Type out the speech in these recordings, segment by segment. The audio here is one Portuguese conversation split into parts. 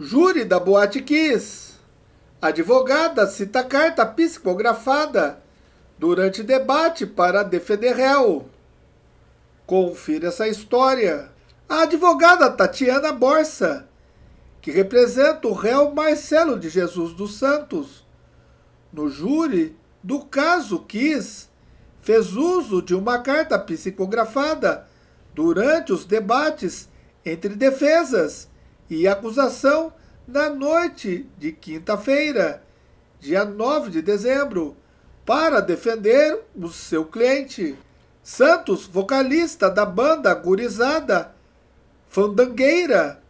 Júri da Boate Kiss. Advogada cita carta psicografada durante debate para defender réu. Confira essa história. A advogada Tatiana Borsa, que representa o réu Marcelo de Jesus dos Santos, no júri do caso Kiss, fez uso de uma carta psicografada durante os debates entre defesas e acusação na noite de quinta-feira, dia 9 de dezembro, para defender o seu cliente. Santos, vocalista da banda Gurizada Fandangueira,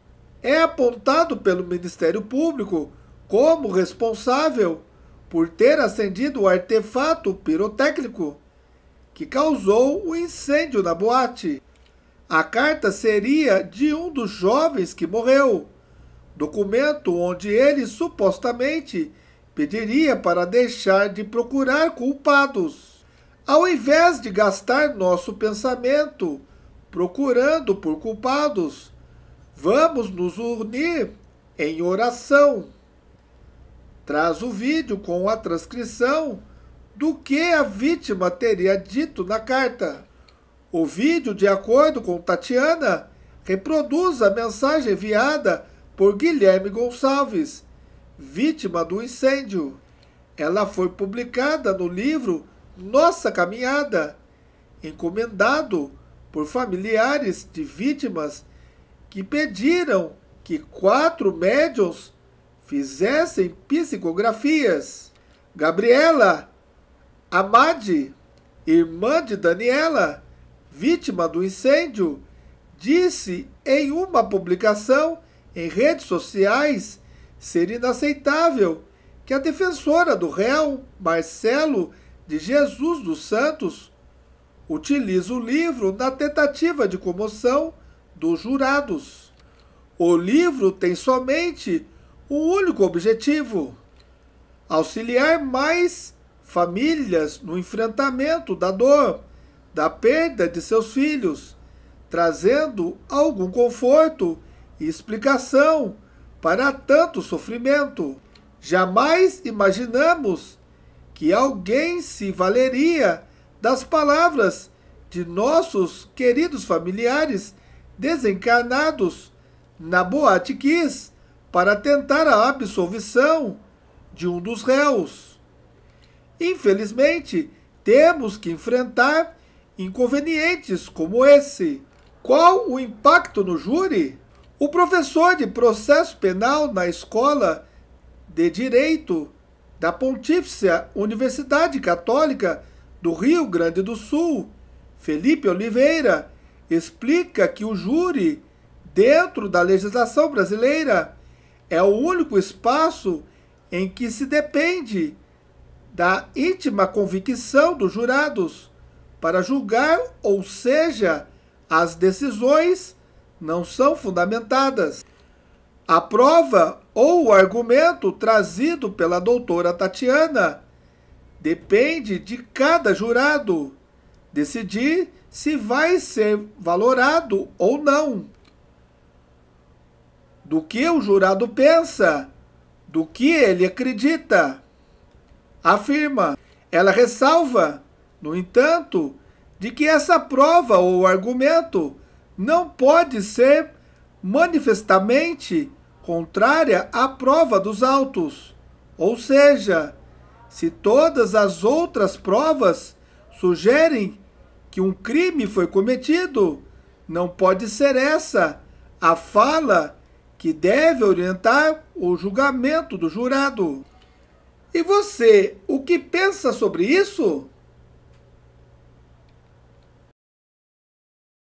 é apontado pelo Ministério Público como responsável por ter acendido o artefato pirotécnico que causou o incêndio na boate. A carta seria de um dos jovens que morreu, documento onde ele supostamente pediria para deixar de procurar culpados. Ao invés de gastar nosso pensamento procurando por culpados, vamos nos unir em oração. Traz o vídeo com a transcrição do que a vítima teria dito na carta. O vídeo, de acordo com Tatiana, reproduz a mensagem enviada por Guilherme Gonçalves, vítima do incêndio. Ela foi publicada no livro Nossa Caminhada, encomendado por familiares de vítimas que pediram que quatro médiuns fizessem psicografias. Gabriela Amade, irmã de Daniela, vítima do incêndio, disse em uma publicação em redes sociais ser inaceitável que a defensora do réu, Marcelo de Jesus dos Santos, utiliza o livro na tentativa de comoção dos jurados. O livro tem somente um único objetivo: auxiliar mais famílias no enfrentamento da dor da perda de seus filhos, trazendo algum conforto e explicação para tanto sofrimento. Jamais imaginamos que alguém se valeria das palavras de nossos queridos familiares desencarnados na Boate Kiss para tentar a absolvição de um dos réus. Infelizmente, temos que enfrentar inconvenientes como esse. Qual o impacto no júri? O professor de processo penal na escola de Direito da Pontífice Universidade Católica do Rio Grande do Sul, Felipe Oliveira, explica que o júri, dentro da legislação brasileira, é o único espaço em que se depende da íntima convicção dos jurados para julgar, ou seja, as decisões não são fundamentadas. A prova ou o argumento trazido pela doutora Tatiana depende de cada jurado decidir se vai ser valorado ou não. Do que o jurado pensa, do que ele acredita. Afirma. Ela ressalva no entanto, de que essa prova ou argumento não pode ser manifestamente contrária à prova dos autos. Ou seja, se todas as outras provas sugerem que um crime foi cometido, não pode ser essa a fala que deve orientar o julgamento do jurado. E você, o que pensa sobre isso?